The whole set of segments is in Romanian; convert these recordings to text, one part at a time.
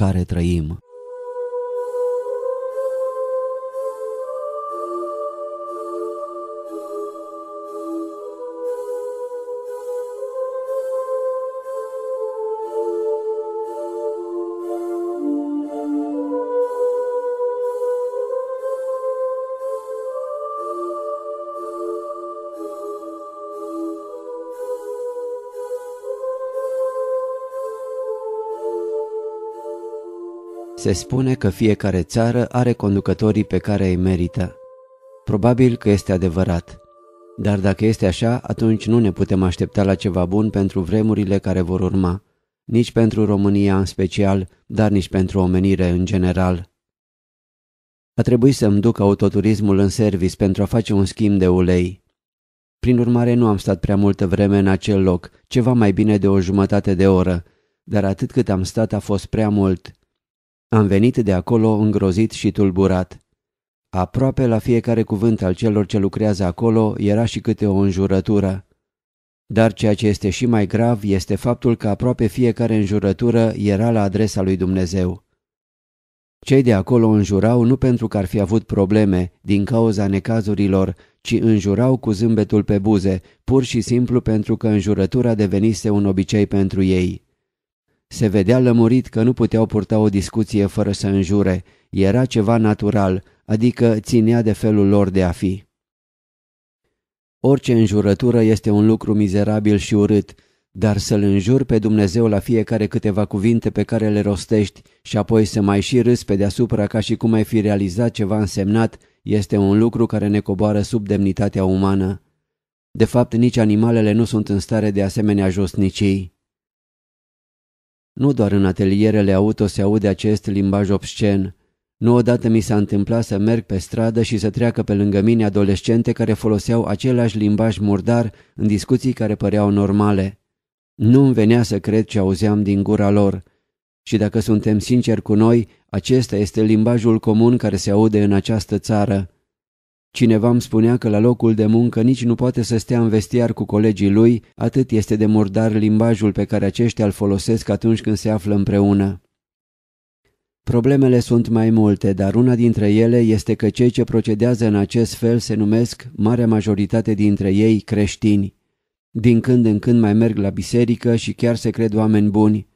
care trăim. Se spune că fiecare țară are conducătorii pe care îi merită. Probabil că este adevărat. Dar dacă este așa, atunci nu ne putem aștepta la ceva bun pentru vremurile care vor urma, nici pentru România în special, dar nici pentru omenire în general. A trebuit să-mi duc autoturismul în servis pentru a face un schimb de ulei. Prin urmare nu am stat prea multă vreme în acel loc, ceva mai bine de o jumătate de oră, dar atât cât am stat a fost prea mult. Am venit de acolo îngrozit și tulburat. Aproape la fiecare cuvânt al celor ce lucrează acolo era și câte o înjurătură. Dar ceea ce este și mai grav este faptul că aproape fiecare înjurătură era la adresa lui Dumnezeu. Cei de acolo înjurau nu pentru că ar fi avut probleme din cauza necazurilor, ci înjurau cu zâmbetul pe buze, pur și simplu pentru că înjurătura devenise un obicei pentru ei. Se vedea lămurit că nu puteau purta o discuție fără să înjure, era ceva natural, adică ținea de felul lor de a fi. Orice înjurătură este un lucru mizerabil și urât, dar să-L înjuri pe Dumnezeu la fiecare câteva cuvinte pe care le rostești și apoi să mai și râs pe deasupra ca și cum ai fi realizat ceva însemnat, este un lucru care ne coboară sub demnitatea umană. De fapt, nici animalele nu sunt în stare de asemenea josnicii. Nu doar în atelierele auto se aude acest limbaj obscen. Nu odată mi s-a întâmplat să merg pe stradă și să treacă pe lângă mine adolescente care foloseau același limbaj murdar în discuții care păreau normale. Nu-mi venea să cred ce auzeam din gura lor. Și dacă suntem sinceri cu noi, acesta este limbajul comun care se aude în această țară. Cineva îmi spunea că la locul de muncă nici nu poate să stea în vestiar cu colegii lui, atât este de murdar limbajul pe care aceștia îl folosesc atunci când se află împreună. Problemele sunt mai multe, dar una dintre ele este că cei ce procedează în acest fel se numesc, marea majoritate dintre ei, creștini. Din când în când mai merg la biserică și chiar se cred oameni buni.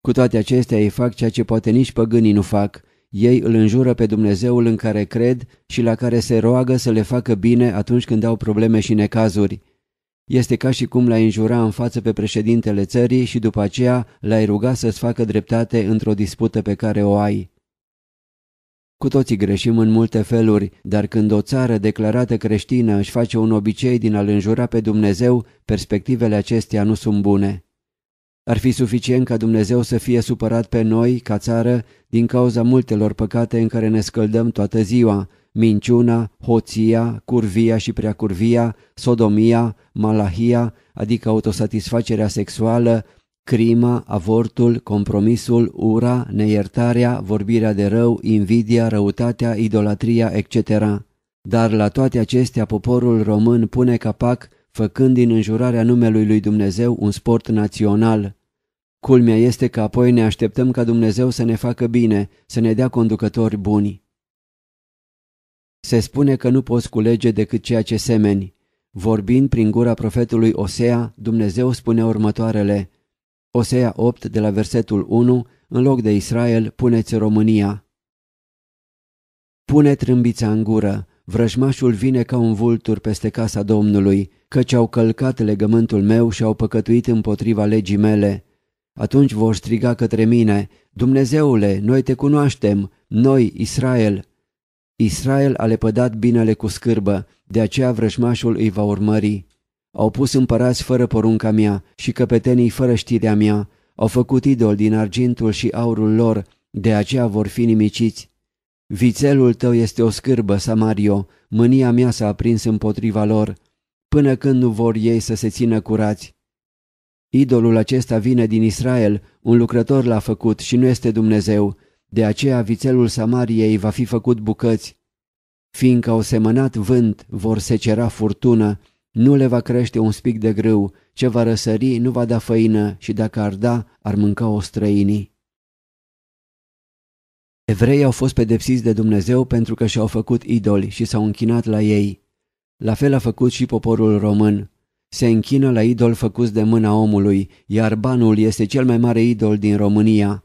Cu toate acestea ei fac ceea ce poate nici păgânii nu fac – ei îl înjură pe Dumnezeul în care cred și la care se roagă să le facă bine atunci când au probleme și necazuri. Este ca și cum l-ai înjura în față pe președintele țării și după aceea l-ai ruga să-ți facă dreptate într-o dispută pe care o ai. Cu toții greșim în multe feluri, dar când o țară declarată creștină își face un obicei din a-L înjura pe Dumnezeu, perspectivele acestea nu sunt bune. Ar fi suficient ca Dumnezeu să fie supărat pe noi, ca țară, din cauza multelor păcate în care ne scăldăm toată ziua, minciuna, hoția, curvia și preacurvia, sodomia, malahia, adică autosatisfacerea sexuală, crima, avortul, compromisul, ura, neiertarea, vorbirea de rău, invidia, răutatea, idolatria, etc. Dar la toate acestea poporul român pune capac făcând din înjurarea numelui lui Dumnezeu un sport național. Culmea este că apoi ne așteptăm ca Dumnezeu să ne facă bine, să ne dea conducători buni. Se spune că nu poți culege decât ceea ce semeni. Vorbind prin gura profetului Osea, Dumnezeu spune următoarele. Osea 8 de la versetul 1, în loc de Israel, puneți România. Pune trâmbița în gură, Vrăjmașul vine ca un vultur peste casa Domnului, căci au călcat legământul meu și au păcătuit împotriva legii mele. Atunci vor striga către mine, Dumnezeule, noi te cunoaștem, noi, Israel. Israel a lepădat binele cu scârbă, de aceea vrăjmașul îi va urmări. Au pus împărați fără porunca mea și căpetenii fără știrea mea, au făcut idol din argintul și aurul lor, de aceea vor fi nimiciți. Vițelul tău este o scârbă, Samario, mânia mea s-a aprins împotriva lor, până când nu vor ei să se țină curați. Idolul acesta vine din Israel, un lucrător l-a făcut și nu este Dumnezeu, de aceea vițelul Samariei va fi făcut bucăți. Fiindcă au semănat vânt, vor secera furtună, nu le va crește un spic de grâu, ce va răsări nu va da făină și dacă ar da, ar mânca o străinii. Evreii au fost pedepsiți de Dumnezeu pentru că și-au făcut idoli și s-au închinat la ei. La fel a făcut și poporul român. Se închină la idol făcut de mâna omului, iar banul este cel mai mare idol din România.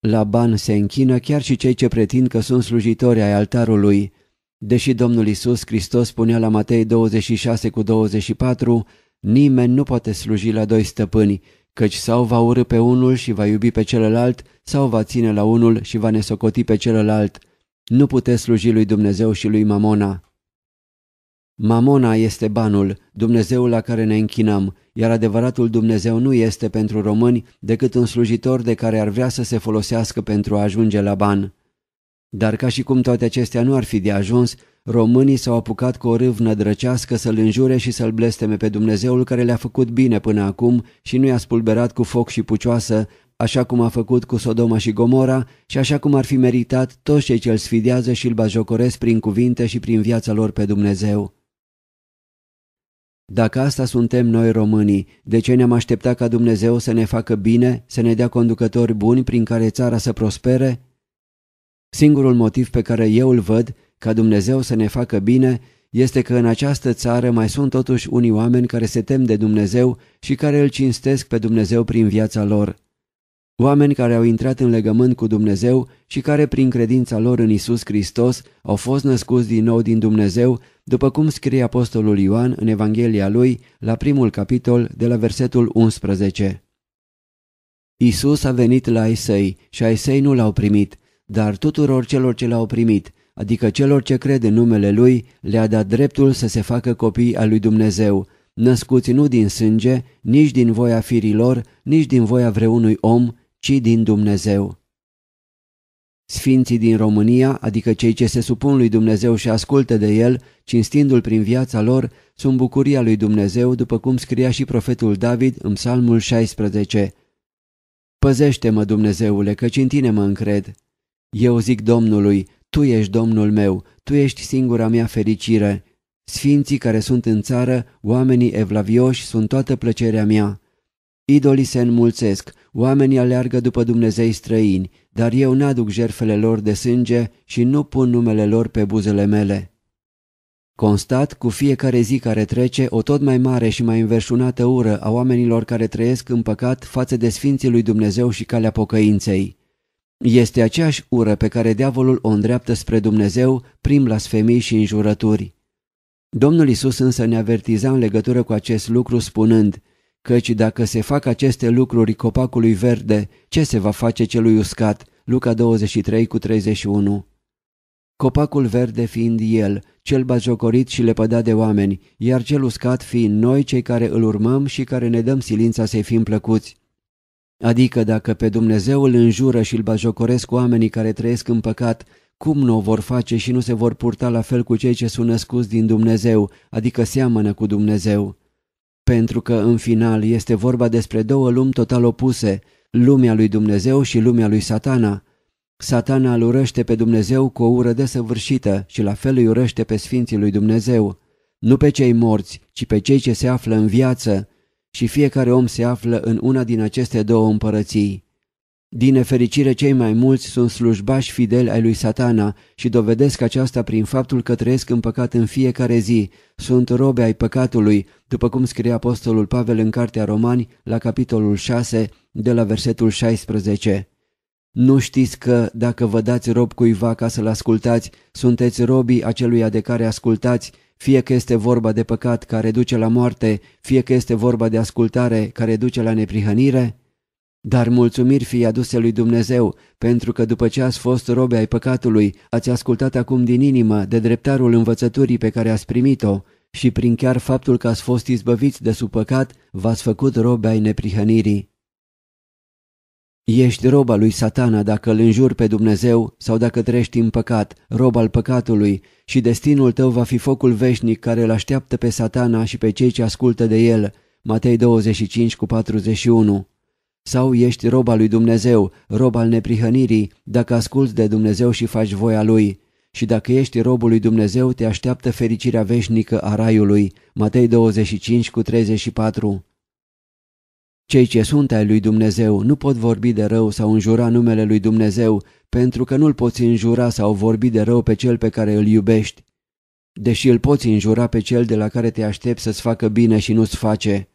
La ban se închină chiar și cei ce pretind că sunt slujitori ai altarului. Deși Domnul Isus Hristos spunea la Matei 26 cu 24, nimeni nu poate sluji la doi stăpâni, căci sau va urâ pe unul și va iubi pe celălalt, sau va ține la unul și va nesocoti pe celălalt. Nu puteți sluji lui Dumnezeu și lui Mamona. Mamona este banul, Dumnezeul la care ne închinăm, iar adevăratul Dumnezeu nu este pentru români decât un slujitor de care ar vrea să se folosească pentru a ajunge la ban. Dar ca și cum toate acestea nu ar fi de ajuns, Românii s-au apucat cu o râvnă drăcească să-L înjure și să-L blesteme pe Dumnezeul care le-a făcut bine până acum și nu i-a spulberat cu foc și pucioasă, așa cum a făcut cu Sodoma și Gomora și așa cum ar fi meritat toți cei ce îl sfidează și îl bajocoresc prin cuvinte și prin viața lor pe Dumnezeu. Dacă asta suntem noi românii, de ce ne-am așteptat ca Dumnezeu să ne facă bine, să ne dea conducători buni prin care țara să prospere? Singurul motiv pe care eu îl văd ca Dumnezeu să ne facă bine este că în această țară mai sunt totuși unii oameni care se tem de Dumnezeu și care îl cinstesc pe Dumnezeu prin viața lor. Oameni care au intrat în legământ cu Dumnezeu și care prin credința lor în Isus Hristos au fost născuți din nou din Dumnezeu, după cum scrie Apostolul Ioan în Evanghelia lui, la primul capitol, de la versetul 11. Isus a venit la ai săi și ai săi nu l-au primit, dar tuturor celor ce l-au primit, adică celor ce cred în numele Lui, le-a dat dreptul să se facă copii al lui Dumnezeu, născuți nu din sânge, nici din voia firilor, nici din voia vreunui om, ci din Dumnezeu. Sfinții din România, adică cei ce se supun lui Dumnezeu și ascultă de El, cinstindu-L prin viața lor, sunt bucuria lui Dumnezeu, după cum scria și profetul David în psalmul 16. Păzește-mă, Dumnezeule, căci în tine mă încred. Eu zic Domnului, tu ești Domnul meu, Tu ești singura mea fericire. Sfinții care sunt în țară, oamenii evlavioși, sunt toată plăcerea mea. Idolii se înmulțesc, oamenii aleargă după Dumnezei străini, dar eu n-aduc jerfele lor de sânge și nu pun numele lor pe buzele mele. Constat cu fiecare zi care trece o tot mai mare și mai înverșunată ură a oamenilor care trăiesc în păcat față de Sfinții lui Dumnezeu și calea pocăinței. Este aceeași ură pe care diavolul o îndreaptă spre Dumnezeu prin blasfemii și înjurături. Domnul Isus însă ne avertiza în legătură cu acest lucru spunând, căci dacă se fac aceste lucruri copacului verde, ce se va face celui uscat? Luca 23 cu 31 Copacul verde fiind el, cel bajocorit și lepădat de oameni, iar cel uscat fiind noi cei care îl urmăm și care ne dăm silința să-i fim plăcuți. Adică dacă pe Dumnezeu îl înjură și îl bajocoresc oamenii care trăiesc în păcat, cum nu o vor face și nu se vor purta la fel cu cei ce sunt născuți din Dumnezeu, adică seamănă cu Dumnezeu? Pentru că, în final, este vorba despre două lumi total opuse, lumea lui Dumnezeu și lumea lui satana. Satana îl urăște pe Dumnezeu cu o ură desăvârșită și la fel îi urăște pe Sfinții lui Dumnezeu. Nu pe cei morți, ci pe cei ce se află în viață, și fiecare om se află în una din aceste două împărății. Din nefericire, cei mai mulți sunt slujbași fideli ai lui satana și dovedesc aceasta prin faptul că trăiesc în păcat în fiecare zi, sunt robe ai păcatului, după cum scrie Apostolul Pavel în Cartea Romani, la capitolul 6, de la versetul 16. Nu știți că, dacă vă dați rob cuiva ca să-l ascultați, sunteți robii aceluia de care ascultați fie că este vorba de păcat care duce la moarte, fie că este vorba de ascultare care duce la neprihănire? Dar mulțumiri fie aduse lui Dumnezeu, pentru că după ce ați fost robe ai păcatului, ați ascultat acum din inimă de dreptarul învățăturii pe care ați primit-o și prin chiar faptul că ați fost izbăviți de sub păcat, v-ați făcut robe ai neprihănirii. Ești roba lui satana dacă îl înjuri pe Dumnezeu sau dacă trești în păcat, rob al păcatului, și destinul tău va fi focul veșnic care îl așteaptă pe satana și pe cei ce ascultă de el. Matei 25 cu 41 Sau ești roba lui Dumnezeu, rob al neprihănirii, dacă asculți de Dumnezeu și faci voia lui. Și dacă ești robul lui Dumnezeu, te așteaptă fericirea veșnică a raiului. Matei 25 cu 34 cei ce sunt ai lui Dumnezeu nu pot vorbi de rău sau înjura numele lui Dumnezeu, pentru că nu-L poți înjura sau vorbi de rău pe Cel pe care îl iubești. Deși îl poți înjura pe Cel de la care te aștepți să-ți facă bine și nu-ți face.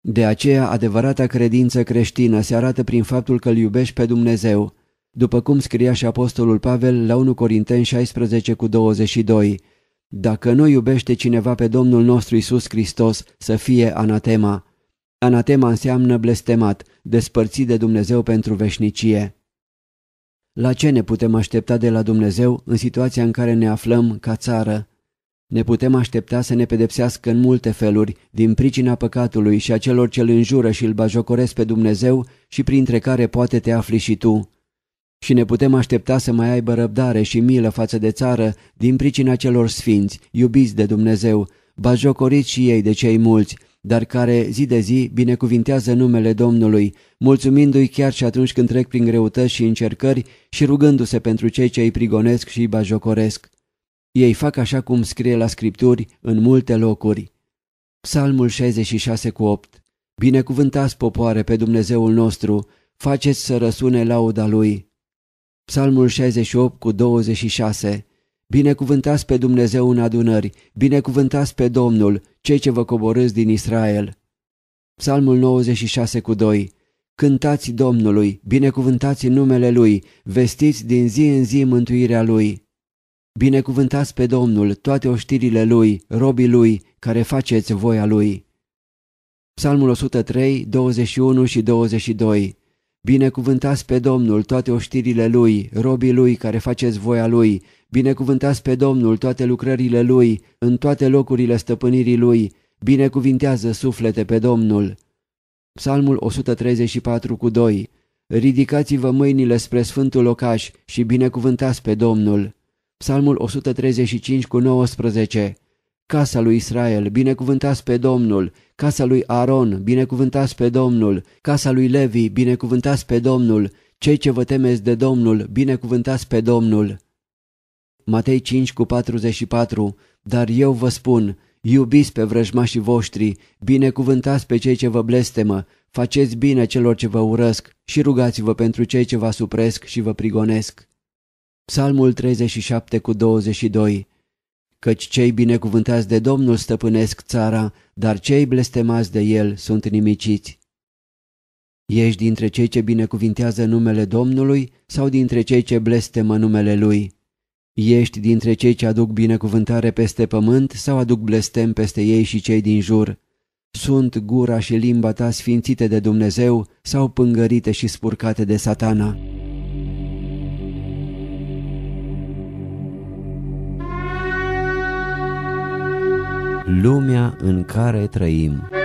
De aceea, adevărata credință creștină se arată prin faptul că îl iubești pe Dumnezeu, după cum scria și Apostolul Pavel la 1 Corinteni 16 cu 22. Dacă nu iubește cineva pe Domnul nostru Isus Hristos, să fie anatema. Anatema înseamnă blestemat, despărțit de Dumnezeu pentru veșnicie. La ce ne putem aștepta de la Dumnezeu în situația în care ne aflăm ca țară? Ne putem aștepta să ne pedepsească în multe feluri, din pricina păcatului și a celor ce îl înjură și îl bajocoresc pe Dumnezeu și printre care poate te afli și tu. Și ne putem aștepta să mai aibă răbdare și milă față de țară din pricina celor sfinți, iubiți de Dumnezeu, bajocoriți și ei de cei mulți, dar care zi de zi binecuvintează numele Domnului, mulțumindu-i chiar și atunci când trec prin greutăți și încercări și rugându-se pentru cei ce îi prigonesc și îi bajocoresc. Ei fac așa cum scrie la scripturi în multe locuri. Psalmul 66 cu 8 Binecuvântați popoare pe Dumnezeul nostru, faceți să răsune lauda Lui. Psalmul 68 cu 26 Binecuvântați pe Dumnezeu în adunări, binecuvântați pe Domnul, cei ce vă coborâți din Israel. Psalmul 96 cu 2 Cântați Domnului, binecuvântați numele Lui, vestiți din zi în zi mântuirea Lui. Binecuvântați pe Domnul toate oștirile Lui, robii Lui, care faceți voia Lui. Psalmul 103, 21 și 22 Binecuvântați pe Domnul toate oștirile Lui, robii Lui care faceți voia Lui, binecuvântați pe Domnul toate lucrările Lui, în toate locurile stăpânirii Lui, binecuvintează suflete pe Domnul. Psalmul 134 cu 2 Ridicați-vă mâinile spre sfântul locaș și binecuvântați pe Domnul. Psalmul 135 cu 19 Casa lui Israel, binecuvântați pe Domnul! Casa lui Aaron, binecuvântați pe Domnul! Casa lui Levi, binecuvântați pe Domnul! Cei ce vă temeți de Domnul, binecuvântați pe Domnul! Matei 5 cu 44 Dar eu vă spun, iubiți pe vrăjmașii voștri, binecuvântați pe cei ce vă blestemă, faceți bine celor ce vă urăsc și rugați-vă pentru cei ce vă supresc și vă prigonesc. Psalmul 37 cu 22 căci cei binecuvântați de Domnul stăpânesc țara, dar cei blestemați de el sunt nimiciți. Ești dintre cei ce binecuvintează numele Domnului sau dintre cei ce blestemă numele Lui? Ești dintre cei ce aduc binecuvântare peste pământ sau aduc blestem peste ei și cei din jur? Sunt gura și limba ta sfințite de Dumnezeu sau pângărite și spurcate de satana? lumea în care trăim.